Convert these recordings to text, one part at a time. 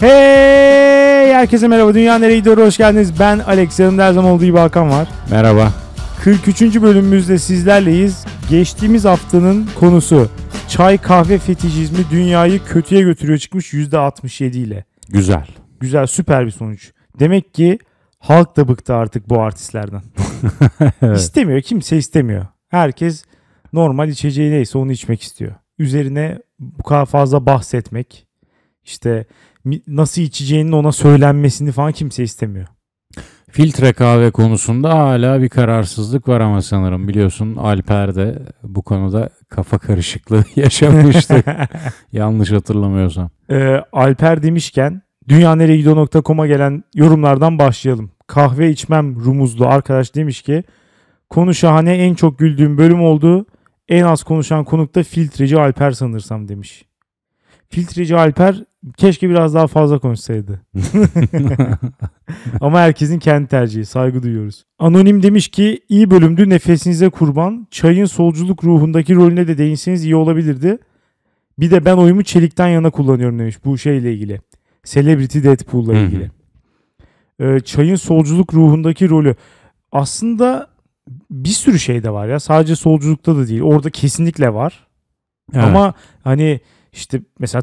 Hey herkese merhaba. Dünya nereye gidiyor? Hoş geldiniz. Ben Alex. Yanımda her zaman olduğu gibi Hakan var. Merhaba. 43. bölümümüzde sizlerleyiz. Geçtiğimiz haftanın konusu çay kahve fetişizmi dünyayı kötüye götürüyor çıkmış %67 ile. Güzel. Güzel süper bir sonuç. Demek ki halk da bıktı artık bu artistlerden. evet. İstemiyor kimse istemiyor. Herkes normal içeceği neyse onu içmek istiyor. Üzerine bu kadar fazla bahsetmek işte nasıl içeceğinin ona söylenmesini falan kimse istemiyor. Filtre kahve konusunda hala bir kararsızlık var ama sanırım biliyorsun Alper de bu konuda kafa karışıklığı yaşamıştı. Yanlış hatırlamıyorsam. Ee, Alper demişken dünyaneregidiyor.com'a gelen yorumlardan başlayalım. Kahve içmem rumuzlu arkadaş demiş ki konu şahane en çok güldüğüm bölüm oldu. En az konuşan konuk da filtreci Alper sanırsam demiş. Filtreci Alper keşke biraz daha fazla konuşsaydı. Ama herkesin kendi tercihi. Saygı duyuyoruz. Anonim demiş ki iyi bölümdü nefesinize kurban. Çayın solculuk ruhundaki rolüne de değinseniz iyi olabilirdi. Bir de ben oyumu çelikten yana kullanıyorum demiş bu şeyle ilgili. Celebrity Deadpool'la ilgili. ee, çayın solculuk ruhundaki rolü. Aslında bir sürü şey de var ya. Sadece solculukta da değil. Orada kesinlikle var. Evet. Ama hani işte mesela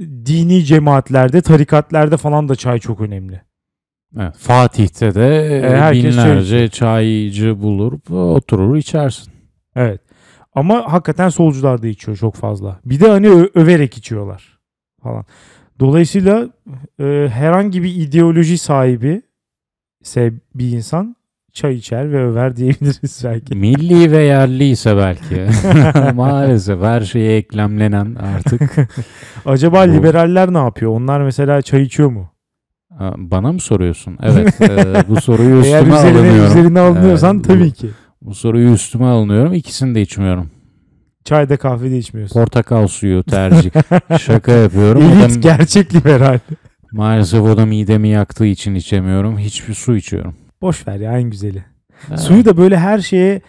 dini cemaatlerde, tarikatlerde falan da çay çok önemli. Evet, Fatih'te de e, e binlerce çaycı bulur, oturur içersin. Evet. Ama hakikaten solcular da içiyor çok fazla. Bir de hani överek içiyorlar falan. Dolayısıyla e, herhangi bir ideoloji sahibi ise bir insan çay içer ve över diyebiliriz belki. Milli ve yerli ise belki. Maalesef her şeye eklemlenen artık. Acaba Bu... liberaller ne yapıyor? Onlar mesela çay içiyor mu? Bana mı soruyorsun? Evet. E, bu soruyu üstüme Eğer üzerine, alınıyorum. üzerine alınıyorsan ee, tabii ki. Bu soruyu üstüme alınıyorum. İkisini de içmiyorum. Çay da kahve de içmiyorsun. Portakal suyu tercih. Şaka yapıyorum. Elit adam, gerçek liberal. Maalesef o da midemi yaktığı için içemiyorum. Hiçbir su içiyorum boş ver ya en güzeli. Ha. Suyu da böyle her şeye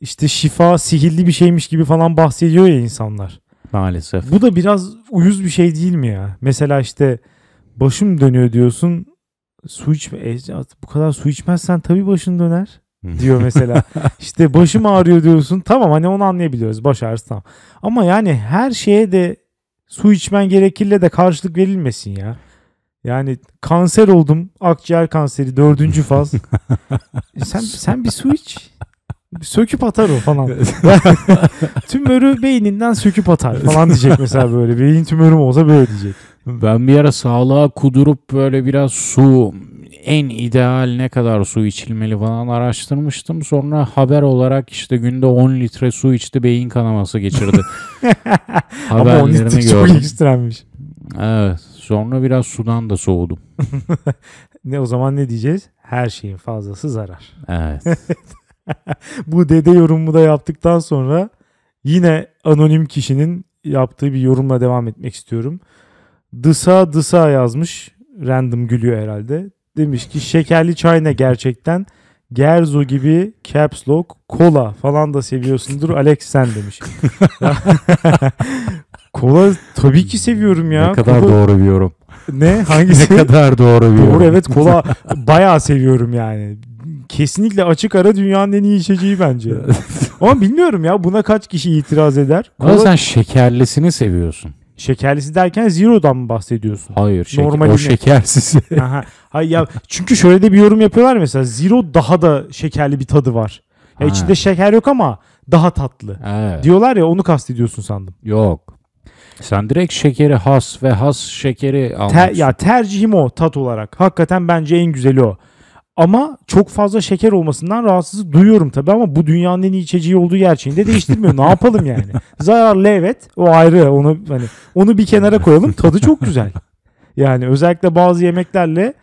işte şifa, sihirli bir şeymiş gibi falan bahsediyor ya insanlar. Maalesef. Bu da biraz uyuz bir şey değil mi ya? Mesela işte başım dönüyor diyorsun. Su içme. E, bu kadar su içmezsen tabii başın döner hmm. diyor mesela. İşte başım ağrıyor diyorsun. Tamam hani onu anlayabiliyoruz. Baş ağrısı tamam. Ama yani her şeye de su içmen gerekirle de karşılık verilmesin ya. Yani kanser oldum. Akciğer kanseri dördüncü faz. E sen sen bir su iç. Söküp atar o falan. Tümörü beyninden söküp atar falan diyecek mesela böyle. Beyin tümörüm olsa böyle diyecek. Ben bir ara sağlığa kudurup böyle biraz su en ideal ne kadar su içilmeli falan araştırmıştım. Sonra haber olarak işte günde 10 litre su içti beyin kanaması geçirdi. Ama 10 litre çok ekstremmiş. Evet. Sonra biraz sudan da soğudum. ne o zaman ne diyeceğiz? Her şeyin fazlası zarar. Evet. Bu dede yorumu da yaptıktan sonra yine anonim kişinin yaptığı bir yorumla devam etmek istiyorum. Dısa dısa yazmış. Random gülüyor herhalde. Demiş ki şekerli çay ne gerçekten? Gerzo gibi caps lock, kola falan da seviyorsundur Alex sen demiş. Kola tabii ki seviyorum ya. Ne kadar kola... doğru bir yorum. Ne? Hangisi? ne kadar doğru bir yorum. Doğru evet kola bayağı seviyorum yani. Kesinlikle açık ara dünyanın en iyi içeceği bence. Ama bilmiyorum ya buna kaç kişi itiraz eder. Kola... Ama sen şekerlisini seviyorsun. Şekerlisi derken zero'dan mı bahsediyorsun? Hayır. Şek- Normaline. O şekersiz. Hayır ya çünkü şöyle de bir yorum yapıyorlar mesela zero daha da şekerli bir tadı var. Ya içinde şeker yok ama daha tatlı. Evet. Diyorlar ya onu kastediyorsun sandım. Yok. Sen direkt şekeri has ve has şekeri almışsın. Ter, ya tercihim o tat olarak. Hakikaten bence en güzeli o. Ama çok fazla şeker olmasından rahatsızlık duyuyorum tabii ama bu dünyanın en iyi içeceği olduğu gerçeğini de değiştirmiyor. ne yapalım yani? Zararlı evet. O ayrı. Onu hani onu bir kenara koyalım. Tadı çok güzel. Yani özellikle bazı yemeklerle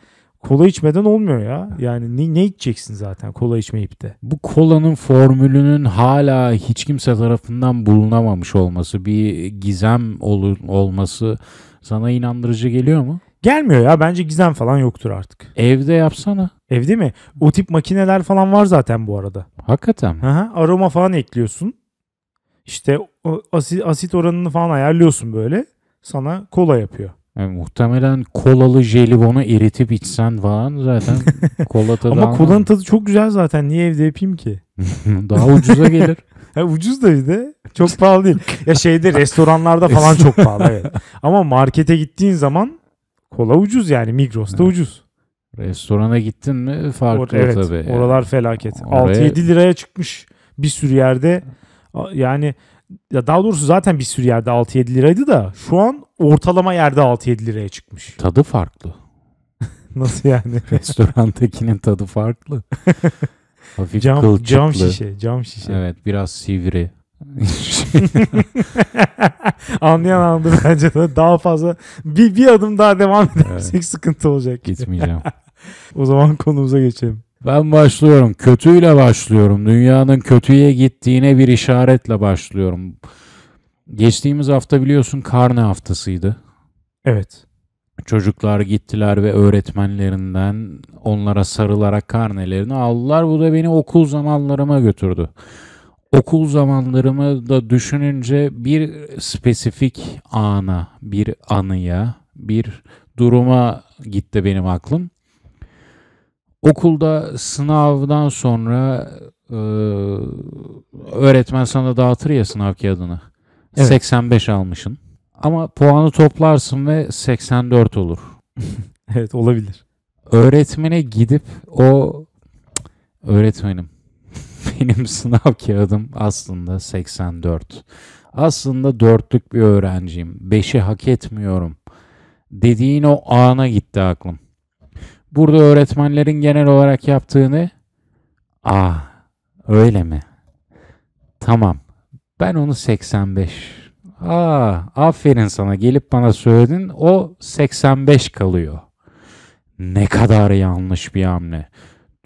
kola içmeden olmuyor ya. Yani ne, ne içeceksin zaten kola içmeyip de. Bu kolanın formülünün hala hiç kimse tarafından bulunamamış olması, bir gizem ol, olması sana inandırıcı geliyor mu? Gelmiyor ya. Bence gizem falan yoktur artık. Evde yapsana. Evde mi? O tip makineler falan var zaten bu arada. Hakikaten Aha, aroma falan ekliyorsun. İşte asit, asit oranını falan ayarlıyorsun böyle. Sana kola yapıyor. Yani e, muhtemelen kolalı jelibonu eritip içsen falan zaten kola tadı Ama kolanın tadı çok güzel zaten. Niye evde yapayım ki? Daha ucuza gelir. Ha, ucuz da bir de. Çok pahalı değil. Ya şeyde restoranlarda falan çok pahalı. Evet. Ama markete gittiğin zaman kola ucuz yani. Migros da ucuz. Restorana gittin mi farklı Or, evet, tabii. Oralar felaket. Oraya... 6-7 liraya çıkmış bir sürü yerde. Yani ya daha doğrusu zaten bir sürü yerde 6-7 liraydı da şu an ortalama yerde 6-7 liraya çıkmış. Tadı farklı. Nasıl yani? Restorantakinin tadı farklı. Hafif cam, kılçıklı. Cam şişe, cam şişe. Evet biraz sivri. Anlayan anladı bence de daha fazla bir, bir adım daha devam edersek evet. sıkıntı olacak. Gitmeyeceğim. o zaman konumuza geçelim. Ben başlıyorum. Kötüyle başlıyorum. Dünyanın kötüye gittiğine bir işaretle başlıyorum. Geçtiğimiz hafta biliyorsun karne haftasıydı. Evet. Çocuklar gittiler ve öğretmenlerinden onlara sarılarak karnelerini aldılar. Bu da beni okul zamanlarıma götürdü. Okul zamanlarımı da düşününce bir spesifik ana, bir anıya, bir duruma gitti benim aklım. Okulda sınavdan sonra e, öğretmen sana dağıtır ya sınav kağıdını. Evet. 85 almışın. Ama puanı toplarsın ve 84 olur. evet olabilir. Öğretmene gidip o öğretmenim benim sınav kağıdım aslında 84. Aslında dörtlük bir öğrenciyim. Beşi hak etmiyorum. Dediğin o ana gitti aklım burada öğretmenlerin genel olarak yaptığını ah öyle mi? Tamam. Ben onu 85. Aa, aferin sana gelip bana söyledin. O 85 kalıyor. Ne kadar yanlış bir hamle.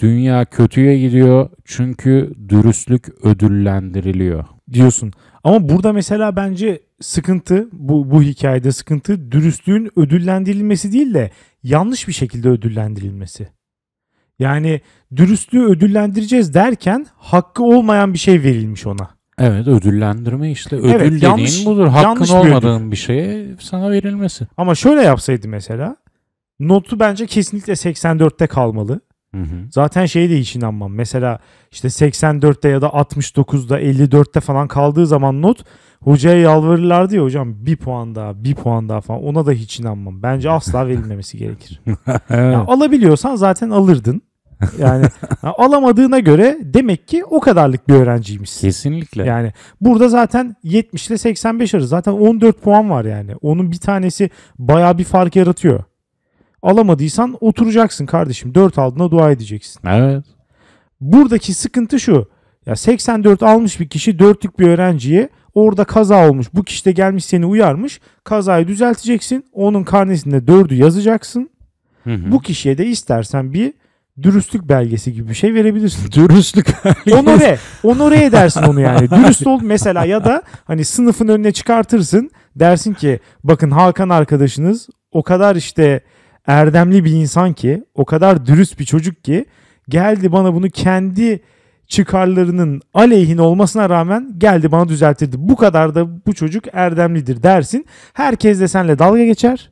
Dünya kötüye gidiyor çünkü dürüstlük ödüllendiriliyor. Diyorsun. Ama burada mesela bence sıkıntı bu, bu hikayede sıkıntı dürüstlüğün ödüllendirilmesi değil de yanlış bir şekilde ödüllendirilmesi. Yani dürüstlüğü ödüllendireceğiz derken hakkı olmayan bir şey verilmiş ona. Evet ödüllendirme işte. Ödül evet, dediğin yanlış, budur. Hakkın yanlış bir bir şeye sana verilmesi. Ama şöyle yapsaydı mesela notu bence kesinlikle 84'te kalmalı. Hı hı. Zaten şeyi de hiç inanmam. Mesela işte 84'te ya da 69'da 54'te falan kaldığı zaman not hocaya yalvarırlardı ya hocam bir puan daha bir puan daha falan ona da hiç inanmam. Bence asla verilmemesi gerekir. evet. yani alabiliyorsan zaten alırdın. yani alamadığına göre demek ki o kadarlık bir öğrenciymiş. Kesinlikle. Yani burada zaten 70 ile 85 arası zaten 14 puan var yani. Onun bir tanesi baya bir fark yaratıyor. Alamadıysan oturacaksın kardeşim. 4 aldığına dua edeceksin. Evet. Buradaki sıkıntı şu. Ya 84 almış bir kişi dörtlük bir öğrenciye orada kaza olmuş. Bu kişi de gelmiş seni uyarmış. Kazayı düzelteceksin. Onun karnesinde dördü yazacaksın. Hı hı. Bu kişiye de istersen bir dürüstlük belgesi gibi bir şey verebilirsin. Dürüstlük belgesi. Onore. Onore edersin onu yani. Dürüst ol mesela ya da hani sınıfın önüne çıkartırsın. Dersin ki bakın Hakan arkadaşınız o kadar işte erdemli bir insan ki, o kadar dürüst bir çocuk ki geldi bana bunu kendi çıkarlarının aleyhine olmasına rağmen geldi bana düzeltirdi. Bu kadar da bu çocuk erdemlidir dersin. Herkes de senle dalga geçer.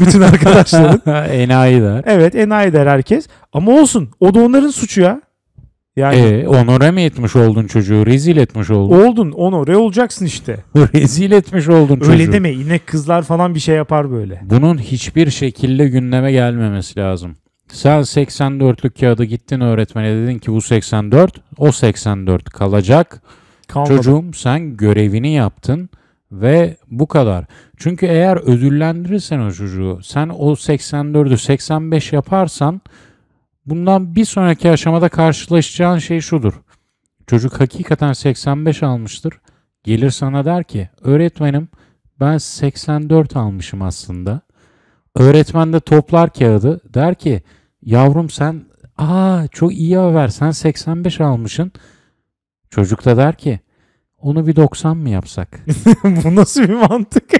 Bütün arkadaşların. enayi der. Evet enayi der herkes. Ama olsun o da onların suçu ya. Yani e, onore mi etmiş oldun çocuğu? Rezil etmiş oldun. Oldun onore olacaksın işte. rezil etmiş oldun çocuğu. Öyle deme inek kızlar falan bir şey yapar böyle. Bunun hiçbir şekilde gündeme gelmemesi lazım. Sen 84'lük kağıdı gittin öğretmene dedin ki bu 84, o 84 kalacak. Kalmadı. Çocuğum sen görevini yaptın ve bu kadar. Çünkü eğer ödüllendirirsen o çocuğu, sen o 84'ü 85 yaparsan Bundan bir sonraki aşamada karşılaşacağın şey şudur. Çocuk hakikaten 85 almıştır. Gelir sana der ki öğretmenim ben 84 almışım aslında. Öğretmen de toplar kağıdı der ki yavrum sen aa çok iyi haber sen 85 almışın. Çocuk da der ki onu bir 90 mı yapsak? Bu nasıl bir mantık?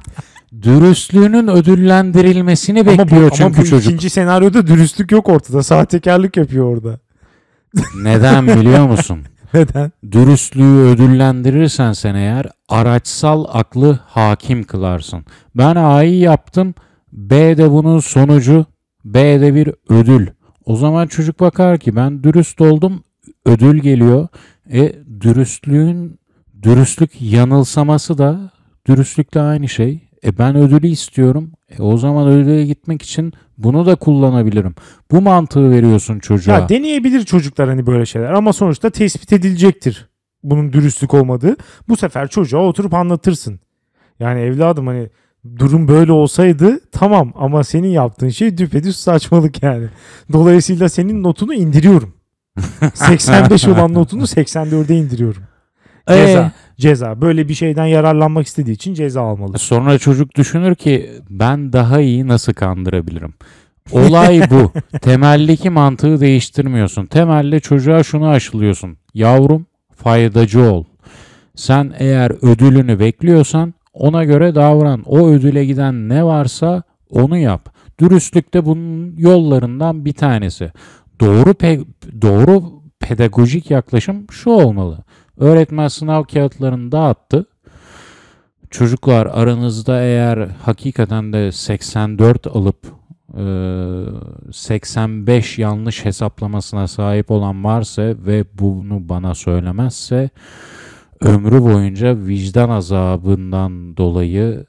dürüstlüğünün ödüllendirilmesini ama bekliyor bu, çünkü ama bu çocuk. ikinci senaryoda dürüstlük yok ortada. Sahtekarlık yapıyor orada. Neden biliyor musun? Neden? Dürüstlüğü ödüllendirirsen sen eğer araçsal aklı hakim kılarsın. Ben A'yı yaptım. B de bunun sonucu. B de bir ödül. O zaman çocuk bakar ki ben dürüst oldum. Ödül geliyor. E dürüstlüğün dürüstlük yanılsaması da dürüstlükle aynı şey. E ben ödülü istiyorum. E o zaman ödüle gitmek için bunu da kullanabilirim. Bu mantığı veriyorsun çocuğa. Ya deneyebilir çocuklar hani böyle şeyler ama sonuçta tespit edilecektir bunun dürüstlük olmadığı. Bu sefer çocuğa oturup anlatırsın. Yani evladım hani durum böyle olsaydı tamam ama senin yaptığın şey düpedüz saçmalık yani. Dolayısıyla senin notunu indiriyorum. 85 olan notunu 84'e indiriyorum. Ee, Ceza ceza. Böyle bir şeyden yararlanmak istediği için ceza almalı. Sonra çocuk düşünür ki ben daha iyi nasıl kandırabilirim? Olay bu. Temeldeki mantığı değiştirmiyorsun. Temelde çocuğa şunu aşılıyorsun. Yavrum faydacı ol. Sen eğer ödülünü bekliyorsan ona göre davran. O ödüle giden ne varsa onu yap. Dürüstlük de bunun yollarından bir tanesi. Doğru pe- doğru pedagojik yaklaşım şu olmalı. Öğretmen sınav kağıtlarını dağıttı. Çocuklar aranızda eğer hakikaten de 84 alıp 85 e, yanlış hesaplamasına sahip olan varsa ve bunu bana söylemezse ömrü boyunca vicdan azabından dolayı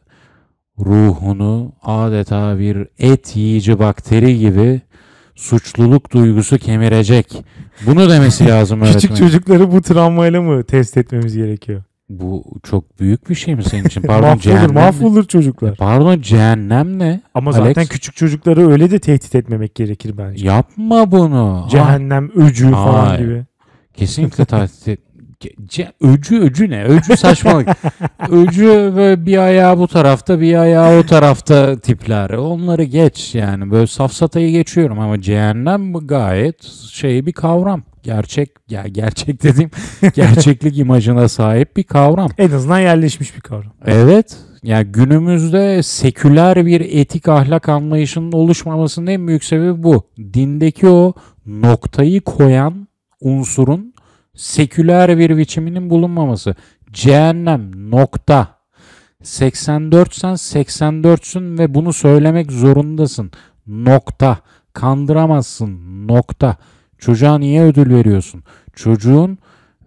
ruhunu adeta bir et yiyici bakteri gibi suçluluk duygusu kemirecek. Bunu demesi lazım öğretmen. Küçük çocukları bu travmayla mı test etmemiz gerekiyor? Bu çok büyük bir şey mi senin için? Pardon mahvolur, cehennem mahvolur ne? çocuklar. Pardon cehennem ne? Ama Alex? zaten küçük çocukları öyle de tehdit etmemek gerekir bence. Yapma bunu. Cehennem, öcü falan gibi. Kesinlikle tehdit öcü öcü ne? Öcü saçmalık. öcü böyle bir ayağı bu tarafta bir ayağı o tarafta tipler. Onları geç yani. Böyle safsatayı geçiyorum ama cehennem gayet şey bir kavram. Gerçek ya gerçek dediğim gerçeklik imajına sahip bir kavram. En azından yerleşmiş bir kavram. Evet. Yani günümüzde seküler bir etik ahlak anlayışının oluşmamasının en büyük sebebi bu. Dindeki o noktayı koyan unsurun seküler bir biçiminin bulunmaması. Cehennem nokta. 84sen 84'sün ve bunu söylemek zorundasın. Nokta. Kandıramazsın. Nokta. Çocuğa niye ödül veriyorsun? Çocuğun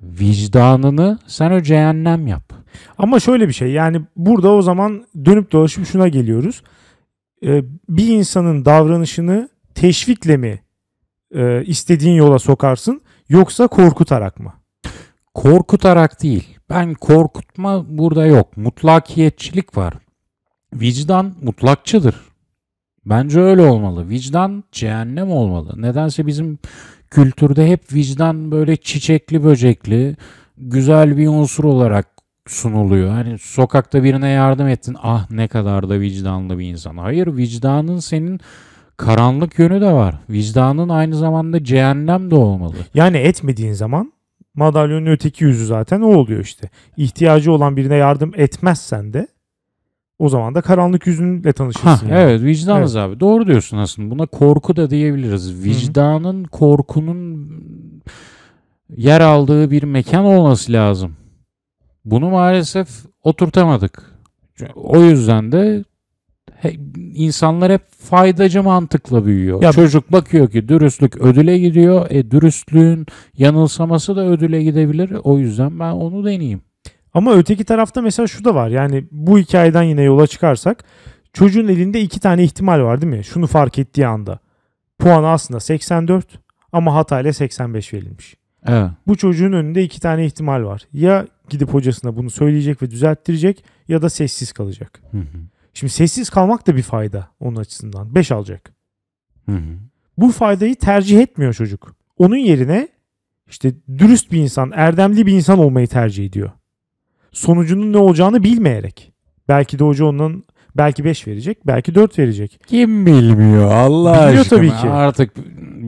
vicdanını sen o cehennem yap. Ama şöyle bir şey yani burada o zaman dönüp dolaşıp şuna geliyoruz. Ee, bir insanın davranışını teşvikle mi e, istediğin yola sokarsın yoksa korkutarak mı? Korkutarak değil. Ben korkutma burada yok. Mutlakiyetçilik var. Vicdan mutlakçıdır. Bence öyle olmalı. Vicdan cehennem olmalı. Nedense bizim kültürde hep vicdan böyle çiçekli böcekli güzel bir unsur olarak sunuluyor. Hani sokakta birine yardım ettin. Ah ne kadar da vicdanlı bir insan. Hayır vicdanın senin karanlık yönü de var. Vicdanın aynı zamanda cehennem de olmalı. Yani etmediğin zaman madalyonun öteki yüzü zaten o oluyor işte. İhtiyacı olan birine yardım etmezsen de o zaman da karanlık yüzünle tanışırsın. Ha, yani. Evet vicdanız evet. abi doğru diyorsun aslında buna korku da diyebiliriz. Vicdanın Hı-hı. korkunun yer aldığı bir mekan olması lazım. Bunu maalesef oturtamadık. O yüzden de insanlar hep faydacı mantıkla büyüyor. Ya, Çocuk bakıyor ki dürüstlük ödüle gidiyor. E, dürüstlüğün yanılsaması da ödüle gidebilir. O yüzden ben onu deneyeyim. Ama öteki tarafta mesela şu da var. Yani bu hikayeden yine yola çıkarsak çocuğun elinde iki tane ihtimal var değil mi? Şunu fark ettiği anda. Puanı aslında 84 ama hatayla 85 verilmiş. Evet. Bu çocuğun önünde iki tane ihtimal var. Ya gidip hocasına bunu söyleyecek ve düzelttirecek ya da sessiz kalacak. Hı hı. Şimdi sessiz kalmak da bir fayda onun açısından. 5 alacak. Hı hı. Bu faydayı tercih etmiyor çocuk. Onun yerine işte dürüst bir insan, erdemli bir insan olmayı tercih ediyor. Sonucunun ne olacağını bilmeyerek. Belki de hoca onun belki 5 verecek, belki 4 verecek. Kim bilmiyor Allah Biliyor aşkına. tabii ki. Artık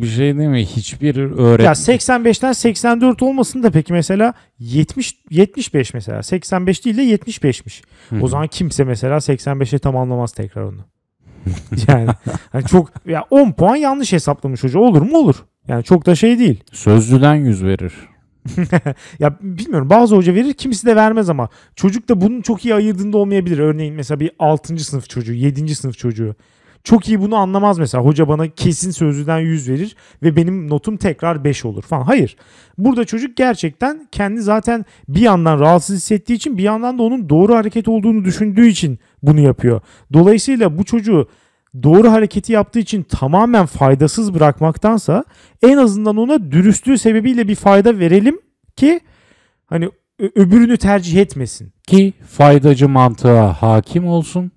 bir şey değil mi? Hiçbir öğretmen. Ya 85'ten 84 olmasın da peki mesela 70 75 mesela 85 değil de 75'miş. Hı. O zaman kimse mesela 85'e tamamlamaz tekrar onu. yani, yani çok ya 10 puan yanlış hesaplamış hoca olur mu olur. Yani çok da şey değil. Sözlüden yüz verir. ya bilmiyorum bazı hoca verir kimisi de vermez ama çocuk da bunun çok iyi ayırdığında olmayabilir. Örneğin mesela bir 6. sınıf çocuğu, 7. sınıf çocuğu. Çok iyi bunu anlamaz mesela. Hoca bana kesin sözlüden 100 verir ve benim notum tekrar 5 olur falan. Hayır. Burada çocuk gerçekten kendi zaten bir yandan rahatsız hissettiği için bir yandan da onun doğru hareket olduğunu düşündüğü için bunu yapıyor. Dolayısıyla bu çocuğu doğru hareketi yaptığı için tamamen faydasız bırakmaktansa en azından ona dürüstlüğü sebebiyle bir fayda verelim ki hani öbürünü tercih etmesin. Ki faydacı mantığa hakim olsun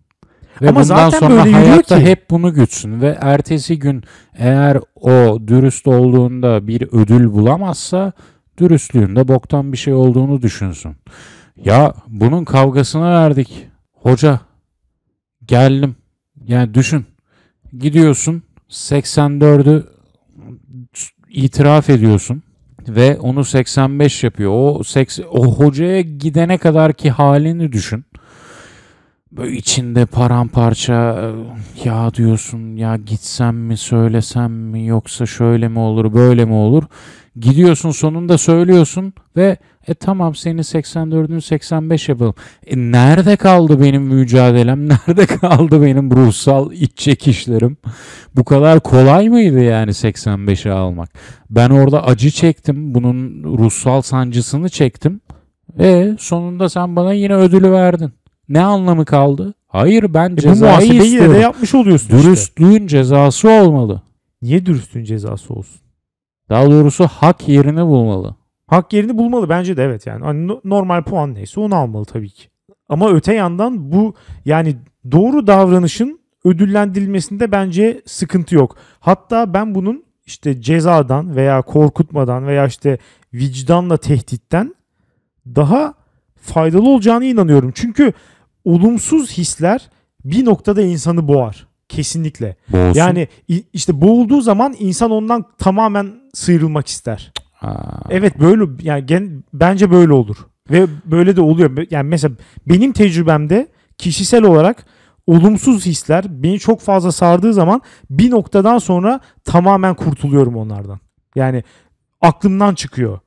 ve Ama bundan zaten sonra böyle hayatta ki. hep bunu güçsün ve ertesi gün eğer o dürüst olduğunda bir ödül bulamazsa dürüstlüğünde boktan bir şey olduğunu düşünsün. Ya bunun kavgasını verdik. Hoca geldim. Yani düşün. Gidiyorsun 84'ü itiraf ediyorsun ve onu 85 yapıyor. O, 80, o hocaya gidene kadar ki halini düşün böyle içinde paramparça e, ya diyorsun ya gitsem mi söylesem mi yoksa şöyle mi olur böyle mi olur gidiyorsun sonunda söylüyorsun ve e tamam seni 84'ün 85 yapalım. E nerede kaldı benim mücadelem? Nerede kaldı benim ruhsal iç çekişlerim? Bu kadar kolay mıydı yani 85'e almak? Ben orada acı çektim. Bunun ruhsal sancısını çektim. E sonunda sen bana yine ödülü verdin ne anlamı kaldı? Hayır ben e cezayı bu istiyorum. de yapmış oluyorsun Dürüstlüğün işte. cezası olmalı. Niye dürüstlüğün cezası olsun? Daha doğrusu hak yerini bulmalı. Hak yerini bulmalı bence de evet yani. Hani normal puan neyse onu almalı tabii ki. Ama öte yandan bu yani doğru davranışın ödüllendirilmesinde bence sıkıntı yok. Hatta ben bunun işte cezadan veya korkutmadan veya işte vicdanla tehditten daha faydalı olacağını inanıyorum. Çünkü olumsuz hisler bir noktada insanı boğar. Kesinlikle. Boğulsun. Yani işte boğulduğu zaman insan ondan tamamen sıyrılmak ister. Aa. Evet böyle yani gen, bence böyle olur. Ve böyle de oluyor. Yani mesela benim tecrübemde kişisel olarak olumsuz hisler beni çok fazla sardığı zaman bir noktadan sonra tamamen kurtuluyorum onlardan. Yani aklımdan çıkıyor.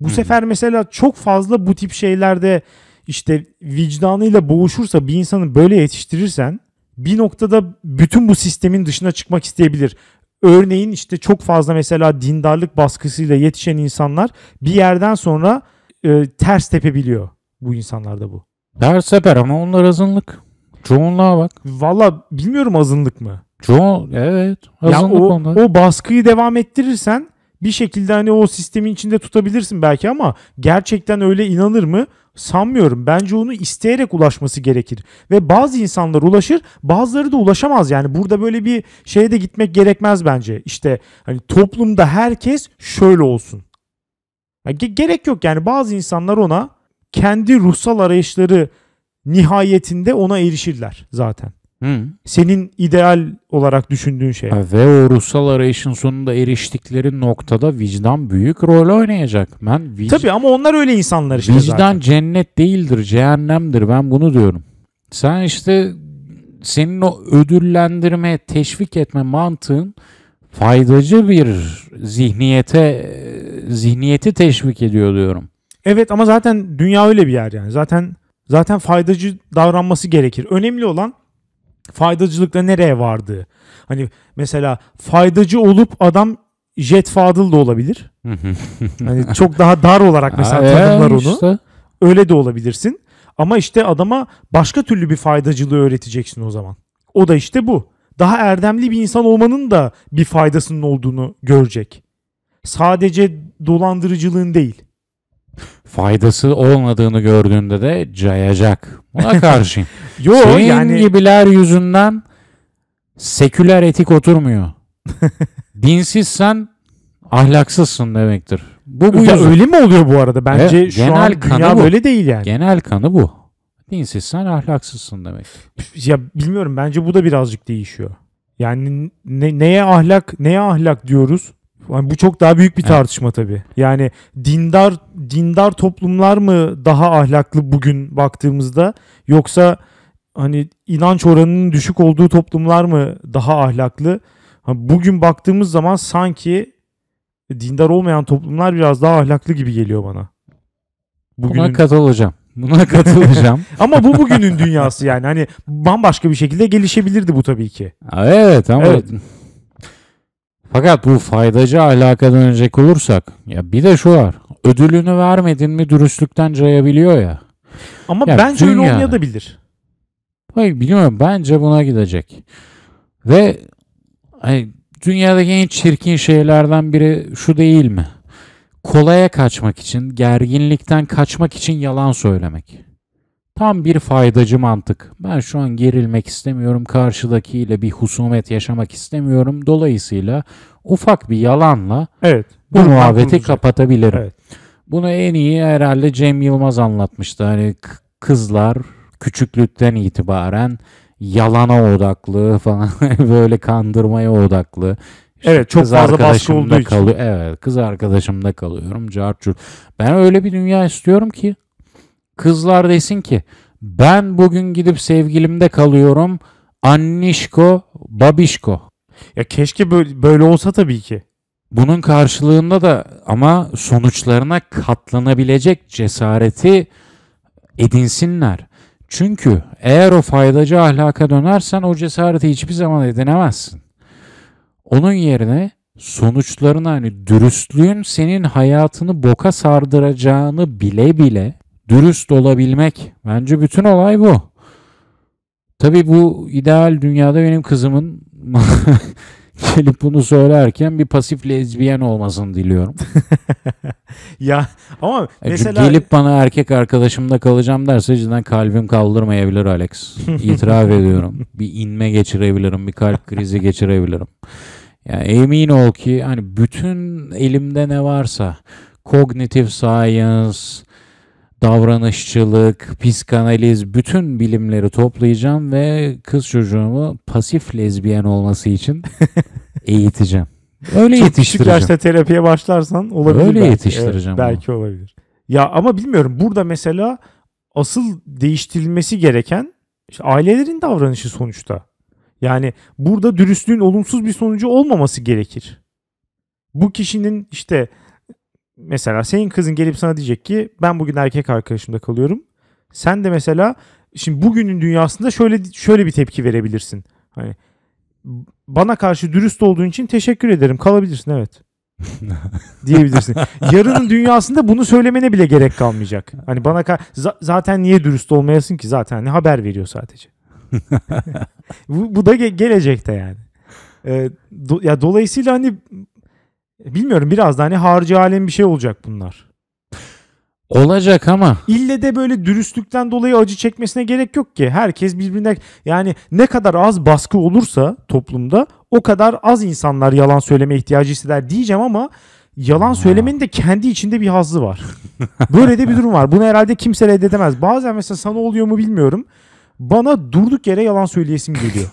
Bu hmm. sefer mesela çok fazla bu tip şeylerde işte vicdanıyla boğuşursa bir insanı böyle yetiştirirsen bir noktada bütün bu sistemin dışına çıkmak isteyebilir. Örneğin işte çok fazla mesela dindarlık baskısıyla yetişen insanlar bir yerden sonra e, ters tepebiliyor bu insanlarda bu. Ters teper ama onlar azınlık. Çoğunluğa bak. Valla bilmiyorum azınlık mı? Çoğun evet azınlık ya o, onlar. O baskıyı devam ettirirsen bir şekilde hani o sistemin içinde tutabilirsin belki ama gerçekten öyle inanır mı? Sanmıyorum. Bence onu isteyerek ulaşması gerekir. Ve bazı insanlar ulaşır, bazıları da ulaşamaz. Yani burada böyle bir şeye de gitmek gerekmez bence. İşte hani toplumda herkes şöyle olsun. Yani gerek yok yani bazı insanlar ona kendi ruhsal arayışları nihayetinde ona erişirler zaten. Hı. Senin ideal olarak düşündüğün şey. ve o ruhsal arayışın sonunda eriştikleri noktada vicdan büyük rol oynayacak. Ben vic... Tabii ama onlar öyle insanlar işte Vicdan zaten. cennet değildir, cehennemdir. Ben bunu diyorum. Sen işte senin o ödüllendirme, teşvik etme mantığın faydacı bir zihniyete zihniyeti teşvik ediyor diyorum. Evet ama zaten dünya öyle bir yer yani. Zaten zaten faydacı davranması gerekir. Önemli olan Faydacılıkta nereye vardı? Hani mesela faydacı olup adam Jet Fadıl da olabilir. hani çok daha dar olarak mesela ha, e, tanımlar onu. Işte. Öyle de olabilirsin. Ama işte adama başka türlü bir faydacılığı öğreteceksin o zaman. O da işte bu. Daha erdemli bir insan olmanın da bir faydasının olduğunu görecek. Sadece dolandırıcılığın değil faydası olmadığını gördüğünde de cayacak. Buna karşıyım. Yo, Senin yani... gibiler yüzünden seküler etik oturmuyor. Dinsizsen ahlaksızsın demektir. Bu, bu ya öyle mi oluyor bu arada? Bence evet, şu genel an dünya bu. böyle değil yani. Genel kanı bu. Dinsizsen ahlaksızsın demek. Ya bilmiyorum bence bu da birazcık değişiyor. Yani ne, neye ahlak neye ahlak diyoruz? Yani bu çok daha büyük bir tartışma evet. tabii. Yani dindar dindar toplumlar mı daha ahlaklı bugün baktığımızda yoksa hani inanç oranının düşük olduğu toplumlar mı daha ahlaklı? Bugün baktığımız zaman sanki dindar olmayan toplumlar biraz daha ahlaklı gibi geliyor bana. Bugünün... Buna katılacağım. Buna katılacağım. ama bu bugünün dünyası yani. Hani bambaşka bir şekilde gelişebilirdi bu tabii ki. Evet ama evet. Fakat bu faydacı ahlaka dönecek olursak ya bir de şu var. Ödülünü vermedin mi dürüstlükten cayabiliyor ya. Ama ya bence dünyada, öyle olmayabilir. Hayır bilmiyorum bence buna gidecek. Ve hani, dünyadaki en çirkin şeylerden biri şu değil mi? Kolaya kaçmak için, gerginlikten kaçmak için yalan söylemek. Tam bir faydacı mantık. Ben şu an gerilmek istemiyorum. Karşıdakiyle bir husumet yaşamak istemiyorum. Dolayısıyla ufak bir yalanla evet, bu muhabbeti kapatabilirim. Evet. Bunu en iyi herhalde Cem Yılmaz anlatmıştı. Hani kızlar küçüklükten itibaren yalana odaklı falan böyle kandırmaya odaklı. İşte evet çok fazla baskı olduğu kalıyor. için. Evet kız arkadaşımda kalıyorum. Carçur. Ben öyle bir dünya istiyorum ki Kızlar desin ki ben bugün gidip sevgilimde kalıyorum. Annişko, babişko. Ya keşke böyle, olsa tabii ki. Bunun karşılığında da ama sonuçlarına katlanabilecek cesareti edinsinler. Çünkü eğer o faydacı ahlaka dönersen o cesareti hiçbir zaman edinemezsin. Onun yerine sonuçlarına hani dürüstlüğün senin hayatını boka sardıracağını bile bile dürüst olabilmek. Bence bütün olay bu. Tabi bu ideal dünyada benim kızımın gelip bunu söylerken bir pasif lezbiyen olmasını diliyorum. ya ama e, mesela... Gelip bana erkek arkadaşımda kalacağım derse cidden kalbim kaldırmayabilir Alex. İtiraf ediyorum. Bir inme geçirebilirim. Bir kalp krizi geçirebilirim. Yani emin ol ki hani bütün elimde ne varsa kognitif science, davranışçılık, psikanaliz bütün bilimleri toplayacağım ve kız çocuğumu pasif lezbiyen olması için eğiteceğim. Öyle Çok küçük yetiştireceğim. yaşta terapiye başlarsan olabilir. Öyle belki. yetiştireceğim Evet, belki olabilir. Ya ama bilmiyorum burada mesela asıl değiştirilmesi gereken işte ailelerin davranışı sonuçta. Yani burada dürüstlüğün olumsuz bir sonucu olmaması gerekir. Bu kişinin işte mesela senin kızın gelip sana diyecek ki ben bugün erkek arkadaşımda kalıyorum. Sen de mesela şimdi bugünün dünyasında şöyle şöyle bir tepki verebilirsin. Hani bana karşı dürüst olduğun için teşekkür ederim. Kalabilirsin evet. diyebilirsin. Yarının dünyasında bunu söylemene bile gerek kalmayacak. Hani bana ka- Z- zaten niye dürüst olmayasın ki zaten ne hani haber veriyor sadece. bu, bu da ge- gelecekte yani. Ee, do- ya dolayısıyla hani Bilmiyorum biraz da hani harcı alem bir şey olacak bunlar. Olacak ama. İlle de böyle dürüstlükten dolayı acı çekmesine gerek yok ki. Herkes birbirine yani ne kadar az baskı olursa toplumda o kadar az insanlar yalan söyleme ihtiyacı hisseder diyeceğim ama yalan söylemenin de kendi içinde bir hazzı var. Böyle de bir durum var. Bunu herhalde kimse reddedemez. Bazen mesela sana oluyor mu bilmiyorum. Bana durduk yere yalan söyleyesim geliyor.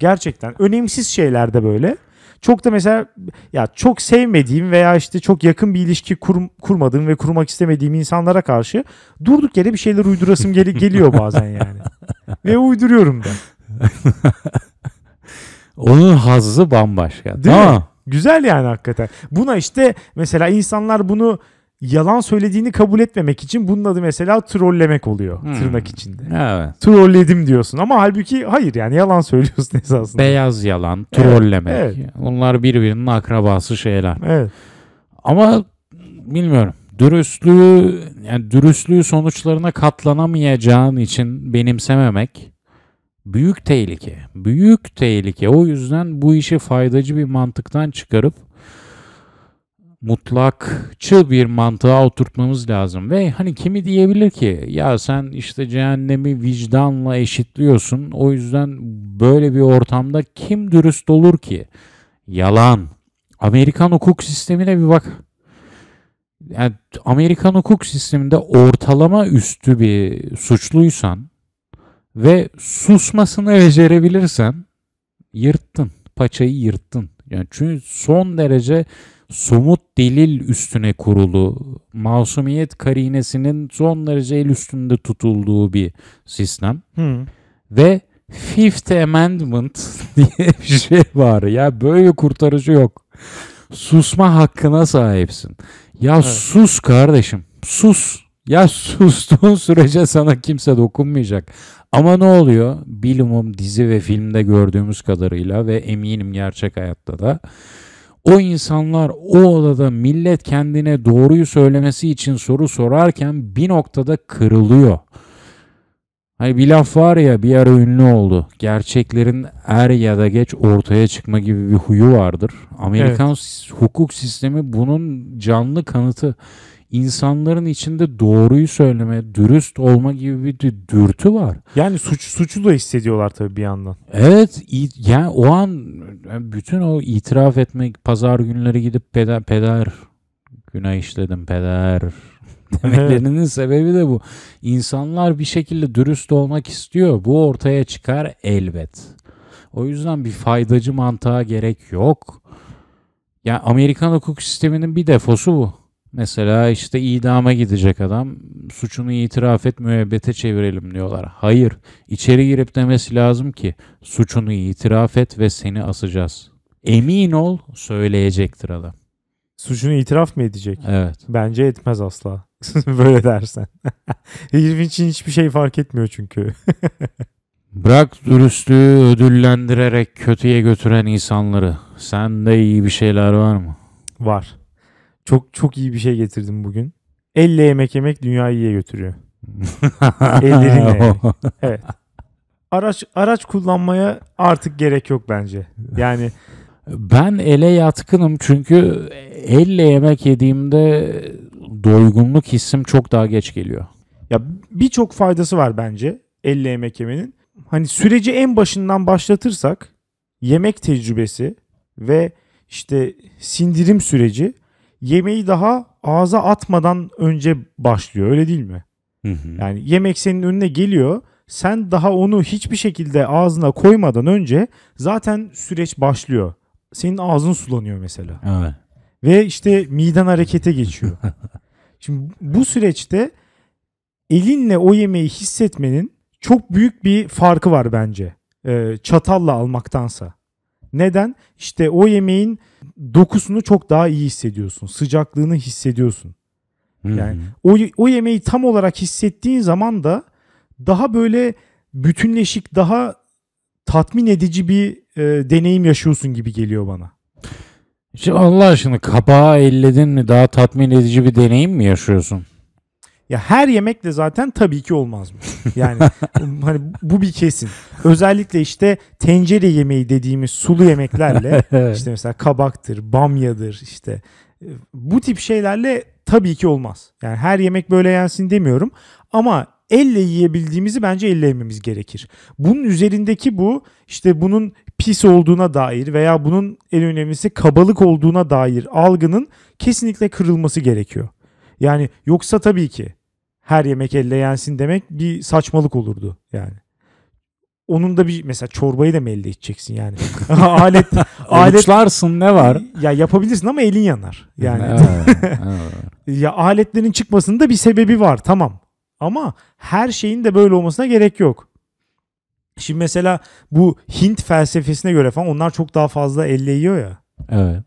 Gerçekten. Önemsiz şeylerde böyle. Çok da mesela ya çok sevmediğim veya işte çok yakın bir ilişki kur, kurmadığım ve kurmak istemediğim insanlara karşı durduk yere bir şeyler uydurasım gel- geliyor bazen yani. ve uyduruyorum da. Onun hazzı bambaşka. Değil tamam. mi? Güzel yani hakikaten. Buna işte mesela insanlar bunu yalan söylediğini kabul etmemek için bunun adı mesela trollemek oluyor hmm. tırnak içinde. Evet. Trolledim diyorsun ama halbuki hayır yani yalan söylüyorsun esasında. Beyaz yalan, trollemek. Evet. Bunlar birbirinin akrabası şeyler. Evet. Ama bilmiyorum. Dürüstlüğü yani dürüstlüğü sonuçlarına katlanamayacağın için benimsememek büyük tehlike. Büyük tehlike. O yüzden bu işi faydacı bir mantıktan çıkarıp mutlakçı bir mantığa oturtmamız lazım. Ve hani kimi diyebilir ki ya sen işte cehennemi vicdanla eşitliyorsun. O yüzden böyle bir ortamda kim dürüst olur ki? Yalan. Amerikan hukuk sistemine bir bak. Yani Amerikan hukuk sisteminde ortalama üstü bir suçluysan ve susmasını becerebilirsen yırttın. Paçayı yırttın. Yani çünkü son derece somut delil üstüne kurulu, masumiyet karinesinin son derece el üstünde tutulduğu bir sistem. Hmm. Ve Fifth Amendment diye bir şey var. Ya böyle kurtarıcı yok. Susma hakkına sahipsin. Ya evet. sus kardeşim. Sus. Ya sustuğun sürece sana kimse dokunmayacak. Ama ne oluyor? Bilumum dizi ve filmde gördüğümüz kadarıyla ve eminim gerçek hayatta da o insanlar o odada millet kendine doğruyu söylemesi için soru sorarken bir noktada kırılıyor. Hani bir laf var ya bir ara ünlü oldu. Gerçeklerin er ya da geç ortaya çıkma gibi bir huyu vardır. Amerikan evet. hukuk sistemi bunun canlı kanıtı insanların içinde doğruyu söyleme, dürüst olma gibi bir dürtü var. Yani suç suçu da hissediyorlar tabii bir yandan. Evet, yani o an bütün o itiraf etmek, pazar günleri gidip peder peder günah işledim peder demelerinin sebebi de bu. İnsanlar bir şekilde dürüst olmak istiyor. Bu ortaya çıkar elbet. O yüzden bir faydacı mantığa gerek yok. Ya yani Amerikan hukuk sisteminin bir defosu bu. Mesela işte idama gidecek adam suçunu itiraf et müebbete çevirelim diyorlar. Hayır içeri girip demesi lazım ki suçunu itiraf et ve seni asacağız. Emin ol söyleyecektir adam. Suçunu itiraf mı edecek? Evet. Bence etmez asla. Böyle dersen. Herif için hiçbir şey fark etmiyor çünkü. Bırak dürüstlüğü ödüllendirerek kötüye götüren insanları. Sende iyi bir şeyler var mı? Var. Çok çok iyi bir şey getirdim bugün. Elle yemek yemek dünyayı iyiye götürüyor. Ellerinle. evet. Araç araç kullanmaya artık gerek yok bence. Yani ben ele yatkınım çünkü elle yemek yediğimde doygunluk hissim çok daha geç geliyor. Ya birçok faydası var bence elle yemek yemenin. Hani süreci en başından başlatırsak yemek tecrübesi ve işte sindirim süreci yemeği daha ağza atmadan önce başlıyor öyle değil mi? Hı hı. Yani yemek senin önüne geliyor. Sen daha onu hiçbir şekilde ağzına koymadan önce zaten süreç başlıyor. Senin ağzın sulanıyor mesela. Evet. Ve işte miden harekete geçiyor. Şimdi bu süreçte elinle o yemeği hissetmenin çok büyük bir farkı var bence. Ee, çatalla almaktansa. Neden? İşte o yemeğin dokusunu çok daha iyi hissediyorsun. Sıcaklığını hissediyorsun. Yani hmm. o, o yemeği tam olarak hissettiğin zaman da daha böyle bütünleşik, daha tatmin edici bir e, deneyim yaşıyorsun gibi geliyor bana. Şimdi Allah aşkına kabağı elledin mi daha tatmin edici bir deneyim mi yaşıyorsun? Ya her yemekle zaten tabii ki olmaz mı? Yani hani bu bir kesin. Özellikle işte tencere yemeği dediğimiz sulu yemeklerle işte mesela kabaktır, bamyadır işte e, bu tip şeylerle tabii ki olmaz. Yani her yemek böyle yensin demiyorum ama elle yiyebildiğimizi bence elle yememiz gerekir. Bunun üzerindeki bu işte bunun pis olduğuna dair veya bunun en önemlisi kabalık olduğuna dair algının kesinlikle kırılması gerekiyor. Yani yoksa tabii ki her yemek elle yensin demek bir saçmalık olurdu yani. Onun da bir mesela çorbayı da mı elde içeceksin yani? alet alet Uçlarsın ne var? Ya yapabilirsin ama elin yanar. Yani. Evet, evet. ya aletlerin çıkmasının da bir sebebi var tamam. Ama her şeyin de böyle olmasına gerek yok. Şimdi mesela bu Hint felsefesine göre falan onlar çok daha fazla elle yiyor ya. Evet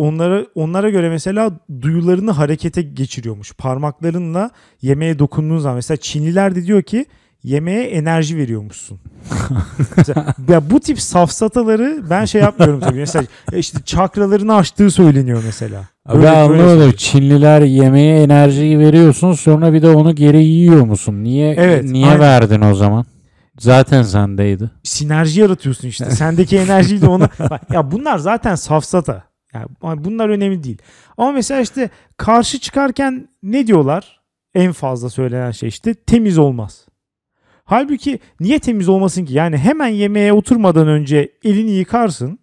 onlara onlara göre mesela duyularını harekete geçiriyormuş. Parmaklarınla yemeğe dokunduğun zaman mesela Çinliler de diyor ki yemeğe enerji veriyormuşsun. mesela, ya bu tip safsataları ben şey yapmıyorum tabii. Mesela işte çakralarını açtığı söyleniyor mesela. Böyle, ben anlamadım. Çinliler yemeğe enerjiyi veriyorsun sonra bir de onu geri yiyor musun? Niye evet, niye aynen. verdin o zaman? Zaten sendeydi. Sinerji yaratıyorsun işte. Sendeki enerjiyle ona. ya bunlar zaten safsata. Yani bunlar önemli değil. Ama mesela işte karşı çıkarken ne diyorlar? En fazla söylenen şey işte temiz olmaz. Halbuki niye temiz olmasın ki? Yani hemen yemeğe oturmadan önce elini yıkarsın.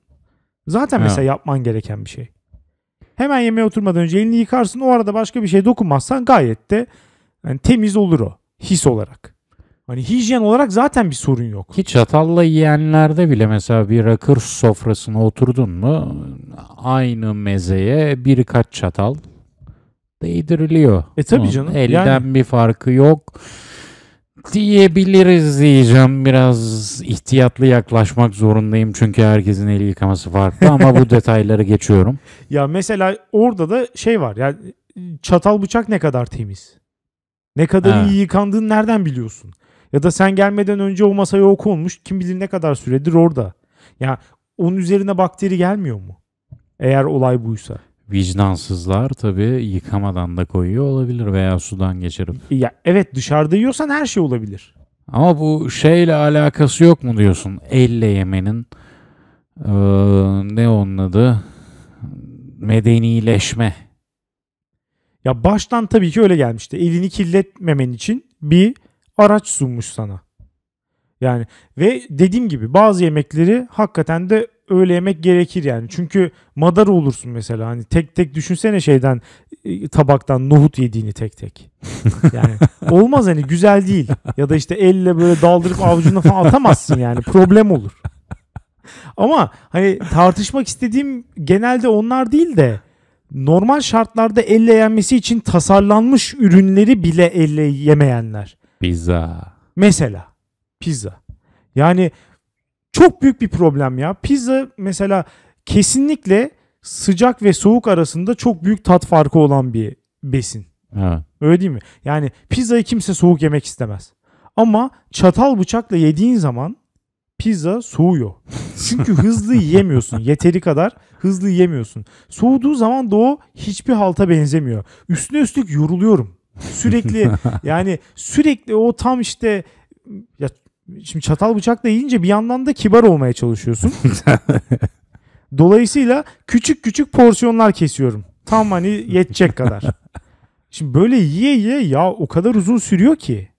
Zaten mesela ya. yapman gereken bir şey. Hemen yemeğe oturmadan önce elini yıkarsın. O arada başka bir şey dokunmazsan gayet de yani temiz olur o his olarak. Hani hijyen olarak zaten bir sorun yok. Ki çatalla yiyenlerde bile mesela bir rakır sofrasına oturdun mu aynı mezeye birkaç çatal değdiriliyor. E tabii Onun canım. Elden yani... bir farkı yok diyebiliriz diyeceğim. Biraz ihtiyatlı yaklaşmak zorundayım çünkü herkesin el yıkaması farklı ama bu detayları geçiyorum. Ya mesela orada da şey var. Yani çatal bıçak ne kadar temiz? Ne kadar ha. iyi yıkandığını nereden biliyorsun? Ya da sen gelmeden önce o masaya ok olmuş. Kim bilir ne kadar süredir orada. Ya yani onun üzerine bakteri gelmiyor mu? Eğer olay buysa. Vicdansızlar tabii yıkamadan da koyuyor olabilir veya sudan geçirip. Ya evet dışarıda yiyorsan her şey olabilir. Ama bu şeyle alakası yok mu diyorsun? Elle yemenin ee, ne onun adı? Medenileşme. Ya baştan tabii ki öyle gelmişti. Elini kirletmemen için bir araç sunmuş sana. Yani ve dediğim gibi bazı yemekleri hakikaten de öyle yemek gerekir yani. Çünkü madar olursun mesela. Hani tek tek düşünsene şeyden e, tabaktan nohut yediğini tek tek. Yani olmaz hani güzel değil. Ya da işte elle böyle daldırıp avucuna falan atamazsın yani. Problem olur. Ama hani tartışmak istediğim genelde onlar değil de normal şartlarda elle yenmesi için tasarlanmış ürünleri bile elle yemeyenler. Pizza. Mesela pizza. Yani çok büyük bir problem ya. Pizza mesela kesinlikle sıcak ve soğuk arasında çok büyük tat farkı olan bir besin. Evet. Öyle değil mi? Yani pizzayı kimse soğuk yemek istemez. Ama çatal bıçakla yediğin zaman pizza soğuyor. Çünkü hızlı yiyemiyorsun. Yeteri kadar hızlı yiyemiyorsun. Soğuduğu zaman da o hiçbir halta benzemiyor. Üstüne üstlük yoruluyorum. Sürekli yani sürekli o tam işte ya şimdi çatal bıçakla yiyince bir yandan da kibar olmaya çalışıyorsun. Dolayısıyla küçük küçük porsiyonlar kesiyorum. Tam hani yetecek kadar. Şimdi böyle yiye yiye ya o kadar uzun sürüyor ki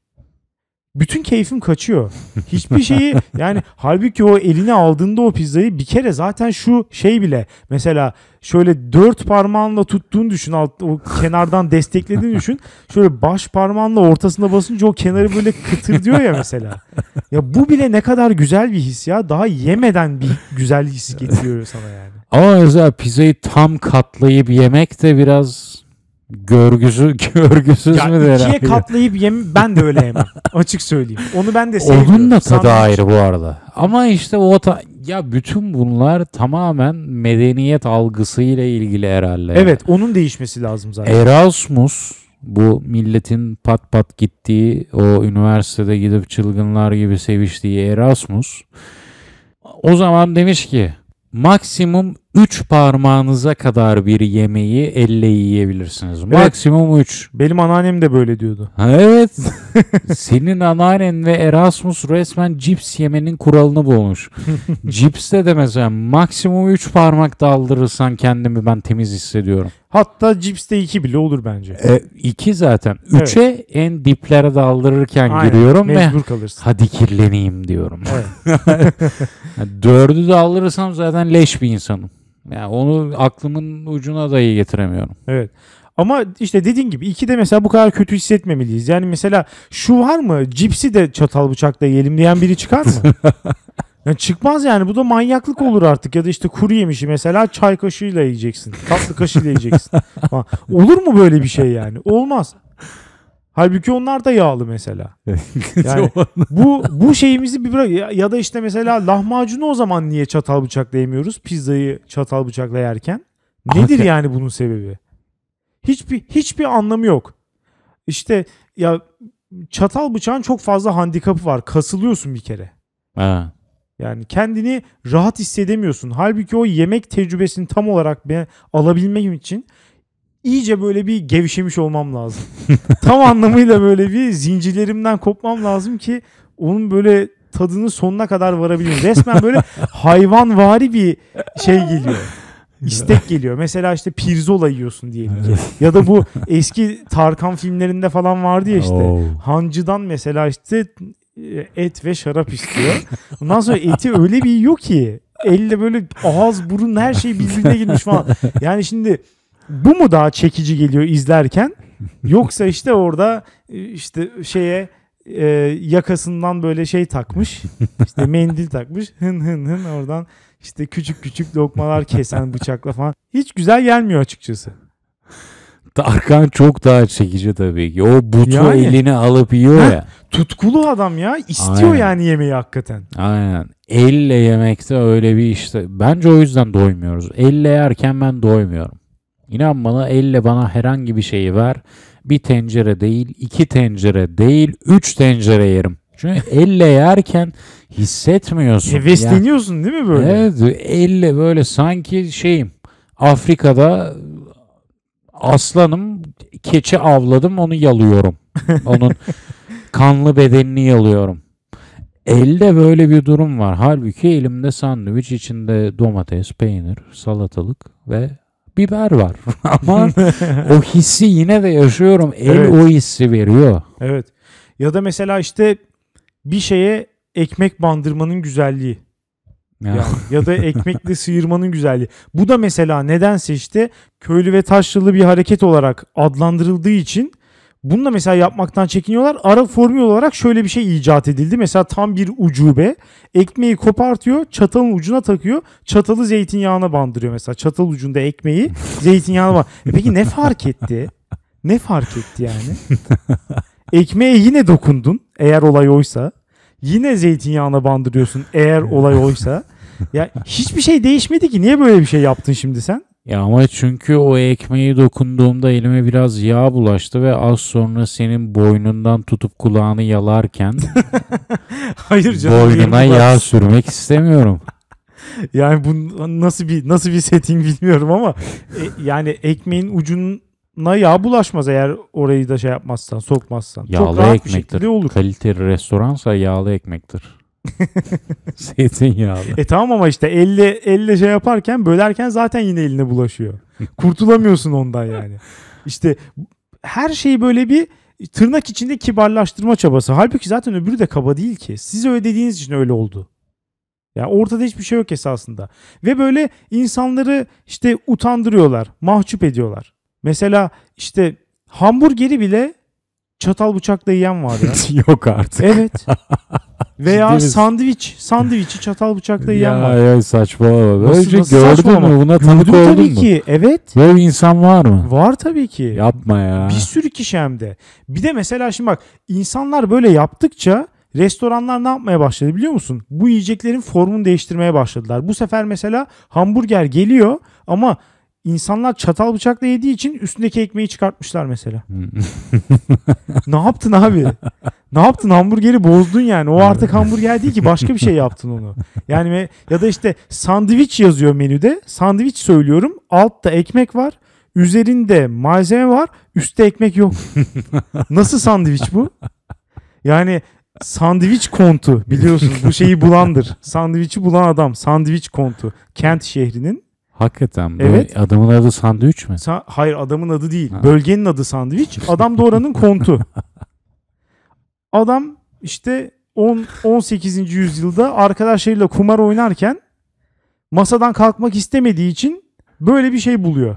bütün keyfim kaçıyor. Hiçbir şeyi yani halbuki o eline aldığında o pizzayı bir kere zaten şu şey bile mesela şöyle dört parmağınla tuttuğunu düşün alt, o kenardan desteklediğini düşün. Şöyle baş parmağınla ortasına basınca o kenarı böyle kıtır diyor ya mesela. Ya bu bile ne kadar güzel bir his ya. Daha yemeden bir güzel his getiriyor sana yani. Ama mesela pizzayı tam katlayıp yemek de biraz Görgüsü, görgüsüz mü derler? İkiye katlayıp yem ben de öyle yemem. Açık söyleyeyim. Onu ben de seviyorum. Onun da tadı ayrı bu arada. Ama işte o ta ya bütün bunlar tamamen medeniyet algısıyla ilgili herhalde. Evet onun değişmesi lazım zaten. Erasmus bu milletin pat pat gittiği o üniversitede gidip çılgınlar gibi seviştiği Erasmus o zaman demiş ki maksimum 3 parmağınıza kadar bir yemeği elle yiyebilirsiniz. Evet. Maksimum 3. Benim anneannem de böyle diyordu. Ha, evet. Senin anneannen ve Erasmus resmen cips yemenin kuralını bulmuş. Cipste de mesela maksimum 3 parmak daldırırsan kendimi ben temiz hissediyorum. Hatta cipste 2 bile olur bence. 2 e, zaten. 3'e evet. en diplere daldırırken Aynen. giriyorum Mecbur ve kalırsın. hadi kirleneyim diyorum. Evet. Dördü daldırırsam zaten leş bir insanım. Yani onu aklımın ucuna dahi getiremiyorum. Evet. Ama işte dediğin gibi iki de mesela bu kadar kötü hissetmemeliyiz. Yani mesela şu var mı? Cipsi de çatal bıçakla yiyelim diyen biri çıkar mı? yani çıkmaz yani. Bu da manyaklık olur artık. Ya da işte kuru yemişi mesela çay kaşığıyla yiyeceksin. Tatlı kaşığıyla yiyeceksin. olur mu böyle bir şey yani? Olmaz. Halbuki onlar da yağlı mesela. yani bu bu şeyimizi bir bırak ya, ya da işte mesela lahmacunu o zaman niye çatal bıçakla yemiyoruz? Pizzayı çatal bıçakla yerken. Nedir yani bunun sebebi? Hiçbir hiçbir anlamı yok. İşte ya çatal bıçağın çok fazla handikapı var. Kasılıyorsun bir kere. Ha. Yani kendini rahat hissedemiyorsun. Halbuki o yemek tecrübesini tam olarak alabilmem için iyice böyle bir gevşemiş olmam lazım. Tam anlamıyla böyle bir zincirlerimden kopmam lazım ki onun böyle tadını sonuna kadar varabileyim. Resmen böyle hayvanvari bir şey geliyor. İstek geliyor. Mesela işte pirzola yiyorsun diyelim ki. ya da bu eski Tarkan filmlerinde falan vardı ya işte. Hancı'dan mesela işte e, et ve şarap istiyor. Ondan sonra eti öyle bir yiyor ki elle böyle ağız burun her şey birbirine girmiş falan. Yani şimdi bu mu daha çekici geliyor izlerken? Yoksa işte orada e, işte şeye e, yakasından böyle şey takmış. işte mendil takmış. Hın hın hın oradan işte küçük küçük lokmalar kesen bıçakla falan. Hiç güzel gelmiyor açıkçası. Tarkan çok daha çekici tabii ki. O butu yani, eline alıp yiyor heh, ya. Tutkulu adam ya. İstiyor Aynen. yani yemeği hakikaten. Aynen. Elle yemekte öyle bir işte. Bence o yüzden doymuyoruz. Elle yerken ben doymuyorum. İnan bana elle bana herhangi bir şeyi ver. Bir tencere değil, iki tencere değil, üç tencere yerim. Çünkü elle yerken hissetmiyorsun. Hevesleniyorsun yani, değil mi böyle? Evet elle böyle sanki şeyim Afrika'da aslanım keçi avladım onu yalıyorum. Onun kanlı bedenini yalıyorum. Elde böyle bir durum var. Halbuki elimde sandviç içinde domates, peynir, salatalık ve biber var. Ama o hissi yine de yaşıyorum. El evet. o hissi veriyor. Evet. Ya da mesela işte bir şeye ekmek bandırmanın güzelliği. Ya. Yani, ya da ekmekle sıyırmanın güzelliği. Bu da mesela nedense işte köylü ve taşlılı bir hareket olarak adlandırıldığı için bunu da mesela yapmaktan çekiniyorlar. Ara formül olarak şöyle bir şey icat edildi. Mesela tam bir ucube. Ekmeği kopartıyor, çatalın ucuna takıyor. Çatalı zeytinyağına bandırıyor mesela. Çatal ucunda ekmeği zeytinyağına bandırıyor. E peki ne fark etti? Ne fark etti yani? Ekmeğe yine dokundun eğer olay oysa. Yine zeytinyağına bandırıyorsun eğer olay oysa. Ya hiçbir şey değişmedi ki. Niye böyle bir şey yaptın şimdi sen? Ya ama çünkü o ekmeği dokunduğumda elime biraz yağ bulaştı ve az sonra senin boynundan tutup kulağını yalarken Hayır canım. boynuna yağ sürmek istemiyorum. yani bu nasıl bir nasıl bir setting bilmiyorum ama e, yani ekmeğin ucuna yağ bulaşmaz eğer orayı da şey yapmazsan, sokmazsan. Yağlı Çok rahat bir ekmektir. şekilde olur. Kaliteli restoransa yağlı ekmektir. Zeytinyağlı. E tamam ama işte elle elle şey yaparken bölerken zaten yine eline bulaşıyor. Kurtulamıyorsun ondan yani. İşte her şey böyle bir tırnak içinde kibarlaştırma çabası. Halbuki zaten öbürü de kaba değil ki. Siz öyle dediğiniz için öyle oldu. Yani ortada hiçbir şey yok esasında. Ve böyle insanları işte utandırıyorlar, mahcup ediyorlar. Mesela işte hamburgeri bile çatal bıçakla yiyen var ya. Yok artık. Evet. Veya sandviç, sandviçi çatal bıçakla yiyen ya, var. Ya saçmalama. Böyle gördün mü? Buna tanık Gördüm tabii ki. Evet. Böyle insan var mı? Var tabii ki. Yapma ya. Bir sürü kişi hem de. Bir de mesela şimdi bak insanlar böyle yaptıkça restoranlar ne yapmaya başladı biliyor musun? Bu yiyeceklerin formunu değiştirmeye başladılar. Bu sefer mesela hamburger geliyor ama İnsanlar çatal bıçakla yediği için üstündeki ekmeği çıkartmışlar mesela. Hmm. ne yaptın abi? Ne yaptın hamburgeri bozdun yani. O artık hamburger değil ki başka bir şey yaptın onu. Yani ya da işte sandviç yazıyor menüde. Sandviç söylüyorum. Altta ekmek var. Üzerinde malzeme var. Üstte ekmek yok. Nasıl sandviç bu? Yani sandviç kontu biliyorsunuz bu şeyi bulandır. Sandviçi bulan adam sandviç kontu. Kent şehrinin Hakikaten. Evet. Adamın adı sandviç mi? Sa- Hayır adamın adı değil. Ha. Bölgenin adı sandviç. Adam da oranın kontu. Adam işte 10 18. yüzyılda arkadaşlarıyla kumar oynarken masadan kalkmak istemediği için böyle bir şey buluyor.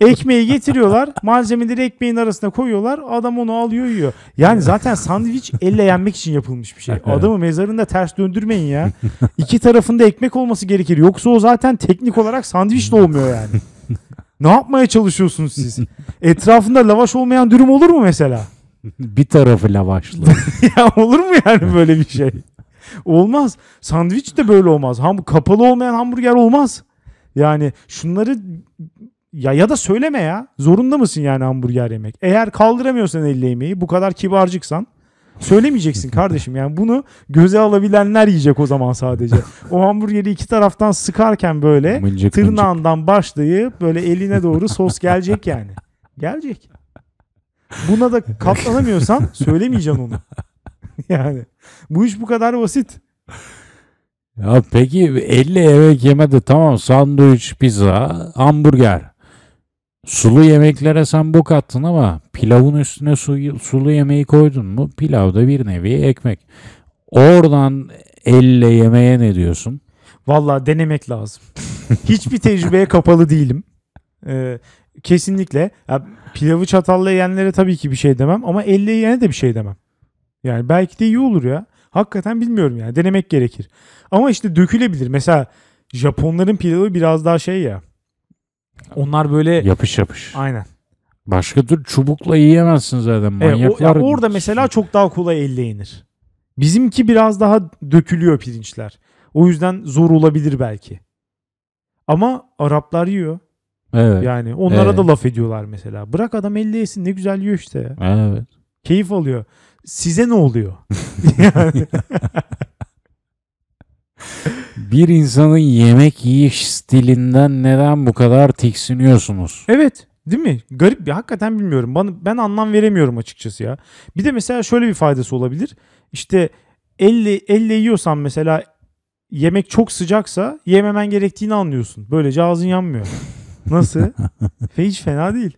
Ekmeği getiriyorlar. Malzemeleri ekmeğin arasına koyuyorlar. Adam onu alıyor yiyor. Yani zaten sandviç elle yenmek için yapılmış bir şey. Adamı mezarında ters döndürmeyin ya. İki tarafında ekmek olması gerekir. Yoksa o zaten teknik olarak sandviç de olmuyor yani. Ne yapmaya çalışıyorsunuz siz? Etrafında lavaş olmayan durum olur mu mesela? bir tarafı lavaşlı. ya olur mu yani böyle bir şey? Olmaz. Sandviç de böyle olmaz. Ham kapalı olmayan hamburger olmaz. Yani şunları ya ya da söyleme ya. Zorunda mısın yani hamburger yemek? Eğer kaldıramıyorsan elle yemeği bu kadar kibarcıksan Söylemeyeceksin kardeşim yani bunu göze alabilenler yiyecek o zaman sadece. O hamburgeri iki taraftan sıkarken böyle mıncık, tırnağından mıncık. başlayıp böyle eline doğru sos gelecek yani. Gelecek. Buna da katlanamıyorsan söylemeyeceksin onu. Yani bu iş bu kadar basit. Ya peki 50 eve yemedi tamam sandviç, pizza, hamburger. Sulu yemeklere sen bu kattın ama pilavın üstüne su, sulu yemeği koydun mu pilav da bir nevi ekmek. Oradan elle yemeğe ne diyorsun? Valla denemek lazım. Hiçbir tecrübeye kapalı değilim. Ee, kesinlikle. Ya, pilavı çatalla yiyenlere tabii ki bir şey demem ama elle yiyene de bir şey demem. Yani belki de iyi olur ya. Hakikaten bilmiyorum yani. Denemek gerekir. Ama işte dökülebilir. Mesela Japonların pilavı biraz daha şey ya. Onlar böyle yapış yapış. Aynen. Başka tür çubukla yiyemezsin zaten manyaklar. E, o, orada mesela çok daha kolay elle yenir. Bizimki biraz daha dökülüyor pirinçler. O yüzden zor olabilir belki. Ama Araplar yiyor. Evet. Yani onlara evet. da laf ediyorlar mesela. Bırak adam elle yesin ne güzel yiyor işte. Evet. Keyif alıyor size ne oluyor? yani. bir insanın yemek yiyiş stilinden neden bu kadar tiksiniyorsunuz? Evet. Değil mi? Garip bir hakikaten bilmiyorum. Bana, ben anlam veremiyorum açıkçası ya. Bir de mesela şöyle bir faydası olabilir. İşte elle, elle yiyorsan mesela yemek çok sıcaksa yememen gerektiğini anlıyorsun. Böylece ağzın yanmıyor. Nasıl? Hiç fena değil.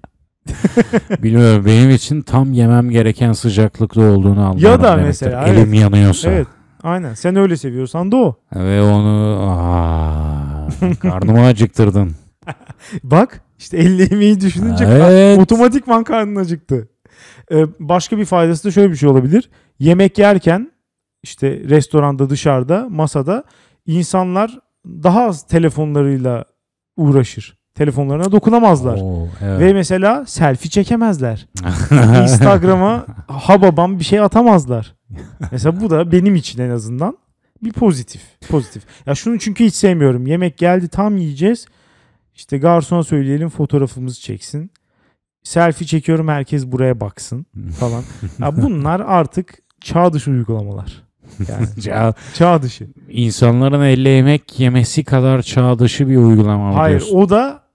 Bilmiyorum benim için tam yemem gereken sıcaklıkta olduğunu anlamam Ya da demektir. mesela. Elim evet. yanıyorsa. Evet. Aynen. Sen öyle seviyorsan da o. Ve onu aa, karnımı acıktırdın. Bak işte elle yemeği düşününce evet. otomatikman karnın acıktı. Ee, başka bir faydası da şöyle bir şey olabilir. Yemek yerken işte restoranda dışarıda masada insanlar daha az telefonlarıyla uğraşır telefonlarına dokunamazlar. Oo, evet. Ve mesela selfie çekemezler. Instagram'a ha babam bir şey atamazlar. mesela bu da benim için en azından bir pozitif. Pozitif. Ya şunu çünkü hiç sevmiyorum. Yemek geldi tam yiyeceğiz. İşte garsona söyleyelim fotoğrafımızı çeksin. Selfie çekiyorum herkes buraya baksın falan. ya bunlar artık çağ dışı uygulamalar. Yani çağ, çağ dışı. İnsanların elle yemek yemesi kadar çağ dışı bir uygulama. Hayır diyorsun. o da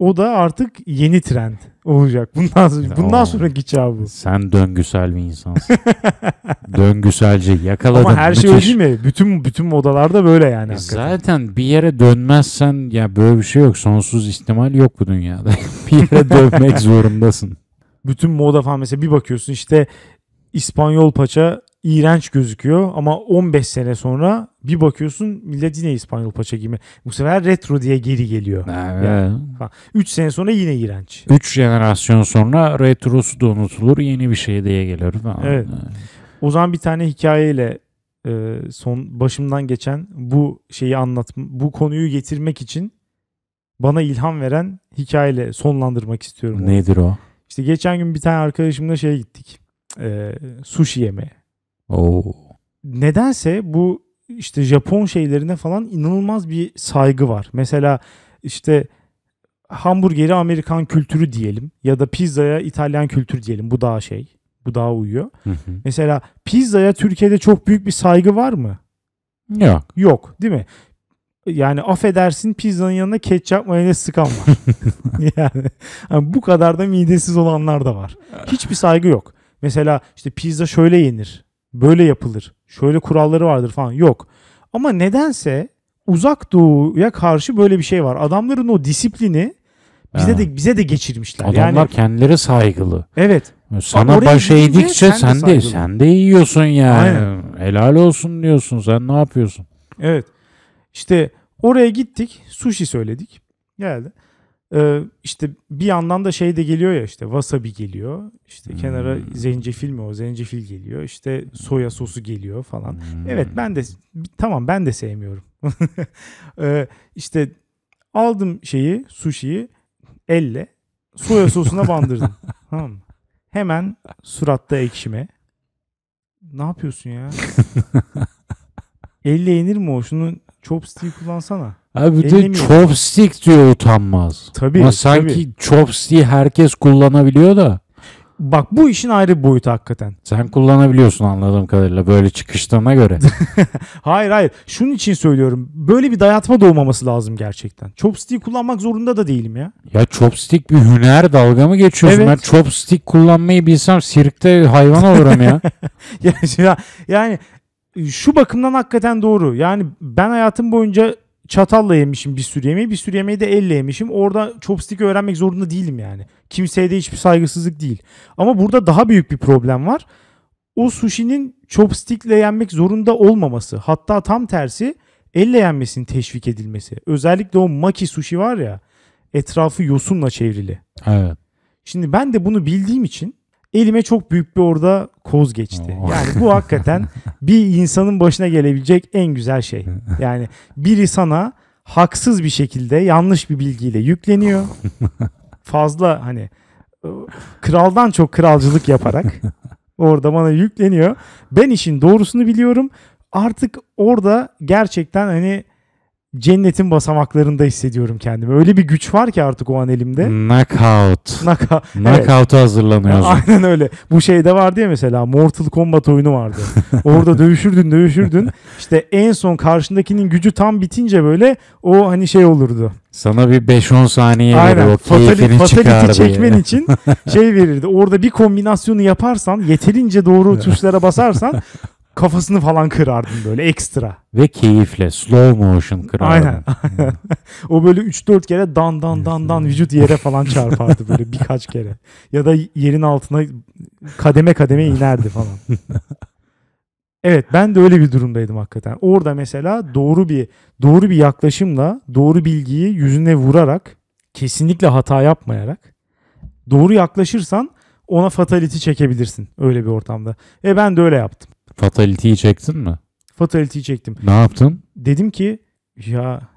o da artık yeni trend olacak. Bundan sonra, bundan sonraki çağ bu. Sen döngüsel bir insansın. Döngüselce yakaladın. Ama her şey öyle değil mi? Bütün bütün modalarda böyle yani. E zaten bir yere dönmezsen ya böyle bir şey yok. Sonsuz ihtimal yok bu dünyada. bir yere dönmek zorundasın. Bütün moda falan mesela bir bakıyorsun işte İspanyol paça iğrenç gözüküyor ama 15 sene sonra bir bakıyorsun millet yine İspanyol paça gibi. Bu sefer retro diye geri geliyor. Evet. Yani, 3 sene sonra yine iğrenç. 3 jenerasyon sonra retrosu da unutulur yeni bir şey diye gelir falan. Evet. evet. O zaman bir tane hikayeyle e, son başımdan geçen bu şeyi anlat bu konuyu getirmek için bana ilham veren hikayeyle sonlandırmak istiyorum. Nedir onu. o? İşte geçen gün bir tane arkadaşımla şeye gittik. E, sushi yemeye. Oo. Nedense bu işte Japon şeylerine falan inanılmaz bir saygı var. Mesela işte hamburgeri Amerikan kültürü diyelim ya da pizzaya İtalyan kültürü diyelim. Bu daha şey. Bu daha uyuyor. Hı hı. Mesela pizzaya Türkiye'de çok büyük bir saygı var mı? Yok. Yok değil mi? Yani affedersin pizzanın yanına ketçap mayonez sıkan var. yani, yani bu kadar da midesiz olanlar da var. Hiçbir saygı yok. Mesela işte pizza şöyle yenir böyle yapılır. Şöyle kuralları vardır falan yok. Ama nedense uzak doğuya karşı böyle bir şey var. Adamların o disiplini bize ha. de bize de geçirmişler. Adamlar yani, kendileri saygılı. Evet. Sana baş eğdikçe sen, sen de, de sen de yiyorsun yani. Aynen. Helal olsun diyorsun. Sen ne yapıyorsun? Evet. İşte oraya gittik. Sushi söyledik. Geldi. Ee, işte bir yandan da şey de geliyor ya işte wasabi geliyor. İşte hmm. kenara zencefil mi o zencefil geliyor. İşte soya sosu geliyor falan. Hmm. Evet ben de tamam ben de sevmiyorum. Ee, işte aldım şeyi sushi'yi elle soya sosuna bandırdım. tamam Hemen suratta ekşime. Ne yapıyorsun ya? elle yenir mi o? Şunu chopstick kullansana. Abi bir de chopstick diyor utanmaz. Tabii. Ama sanki tabii. chopstick'i herkes kullanabiliyor da. Bak bu işin ayrı bir boyutu hakikaten. Sen kullanabiliyorsun anladığım kadarıyla böyle çıkışlarına göre. hayır hayır. Şunun için söylüyorum. Böyle bir dayatma doğmaması lazım gerçekten. Chopstick kullanmak zorunda da değilim ya. Ya chopstick bir hüner dalga mı geçiyorsun? Evet. Ben chopstick kullanmayı bilsem sirkte hayvan olurum ya. ya. Yani şu bakımdan hakikaten doğru. Yani ben hayatım boyunca çatalla yemişim bir sürü yemeği. Bir sürü yemeği de elle yemişim. Orada chopstick öğrenmek zorunda değilim yani. Kimseye de hiçbir saygısızlık değil. Ama burada daha büyük bir problem var. O sushi'nin chopstickle yenmek zorunda olmaması. Hatta tam tersi elle yenmesinin teşvik edilmesi. Özellikle o maki sushi var ya etrafı yosunla çevrili. Evet. Şimdi ben de bunu bildiğim için elime çok büyük bir orada koz geçti. Oo. Yani bu hakikaten bir insanın başına gelebilecek en güzel şey. Yani biri sana haksız bir şekilde yanlış bir bilgiyle yükleniyor. Fazla hani kraldan çok kralcılık yaparak orada bana yükleniyor. Ben işin doğrusunu biliyorum. Artık orada gerçekten hani cennetin basamaklarında hissediyorum kendimi. Öyle bir güç var ki artık o an elimde. Knockout. Knockout. Knockout'u evet. hazırlanıyorsun. Aynen öyle. Bu şeyde vardı ya mesela Mortal Kombat oyunu vardı. Orada dövüşürdün dövüşürdün. İşte en son karşındakinin gücü tam bitince böyle o hani şey olurdu. Sana bir 5-10 saniye Aynen. verir o keyfini fatality çekmen yani. için şey verirdi. Orada bir kombinasyonu yaparsan yeterince doğru tuşlara basarsan kafasını falan kırardın böyle ekstra. Ve keyifle slow motion kırardın. Aynen. Hmm. o böyle 3-4 kere dan dan dan dan vücut yere falan çarpardı böyle birkaç kere. Ya da yerin altına kademe kademe inerdi falan. Evet ben de öyle bir durumdaydım hakikaten. Orada mesela doğru bir doğru bir yaklaşımla doğru bilgiyi yüzüne vurarak kesinlikle hata yapmayarak doğru yaklaşırsan ona fatality çekebilirsin öyle bir ortamda. E ben de öyle yaptım. Fatality'yi çektin mi? Fatality'yi çektim. Ne yaptın? Dedim ki ya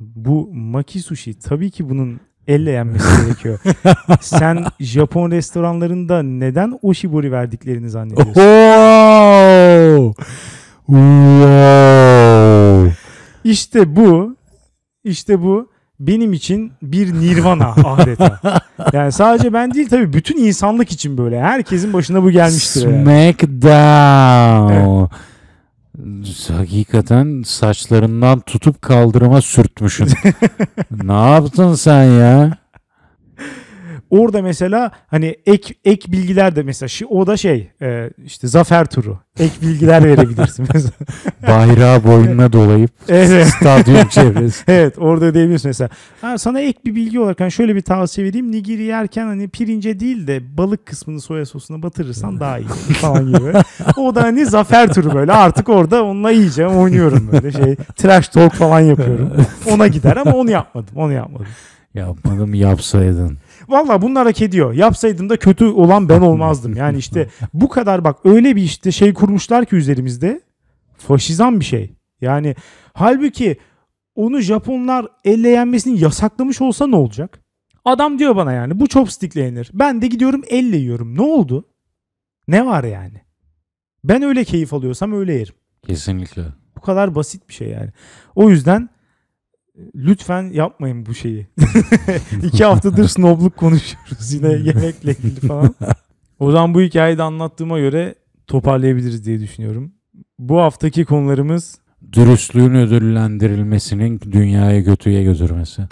bu maki sushi tabii ki bunun elle yenmesi gerekiyor. Sen Japon restoranlarında neden oshibori verdiklerini zannediyorsun? Oh! Wow. İşte bu işte bu benim için bir nirvana adeta. Yani sadece ben değil tabii bütün insanlık için böyle. Herkesin başına bu gelmiştir. Smackdown. Yani. Hakikaten saçlarından tutup kaldırıma sürtmüşsün. ne yaptın sen ya? Orada mesela hani ek ek bilgiler de mesela şi, o da şey e, işte zafer turu. Ek bilgiler verebilirsin mesela. Bayrağı boynuna dolayıp evet. stadyum çevresi. evet orada diyebilirsin mesela. Ha, sana ek bir bilgi olarak hani şöyle bir tavsiye vereyim. Nigiri yerken hani pirince değil de balık kısmını soya sosuna batırırsan daha iyi falan gibi. O da hani zafer turu böyle artık orada onunla iyice oynuyorum böyle şey. Trash talk falan yapıyorum. Ona gider ama onu yapmadım. Onu yapmadım. Yapmadım yapsaydın. Valla bunlar hak ediyor. Yapsaydım da kötü olan ben olmazdım. Yani işte bu kadar bak öyle bir işte şey kurmuşlar ki üzerimizde. Faşizan bir şey. Yani halbuki onu Japonlar elleyenmesini yasaklamış olsa ne olacak? Adam diyor bana yani bu chopstickle yenir. Ben de gidiyorum elle yiyorum. Ne oldu? Ne var yani? Ben öyle keyif alıyorsam öyle yerim. Kesinlikle. Bu kadar basit bir şey yani. O yüzden lütfen yapmayın bu şeyi. İki haftadır snobluk konuşuyoruz yine yemekle ilgili falan. O zaman bu hikayeyi de anlattığıma göre toparlayabiliriz diye düşünüyorum. Bu haftaki konularımız dürüstlüğün ödüllendirilmesinin dünyayı götüye götürmesi.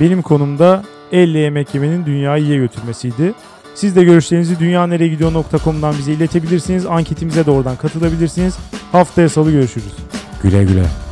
Benim konumda 50 yemek yemenin dünyayı iyiye götürmesiydi. Siz de görüşlerinizi dünyanereyegidiyor.com'dan bize iletebilirsiniz. Anketimize de oradan katılabilirsiniz. Haftaya salı görüşürüz. Güle güle.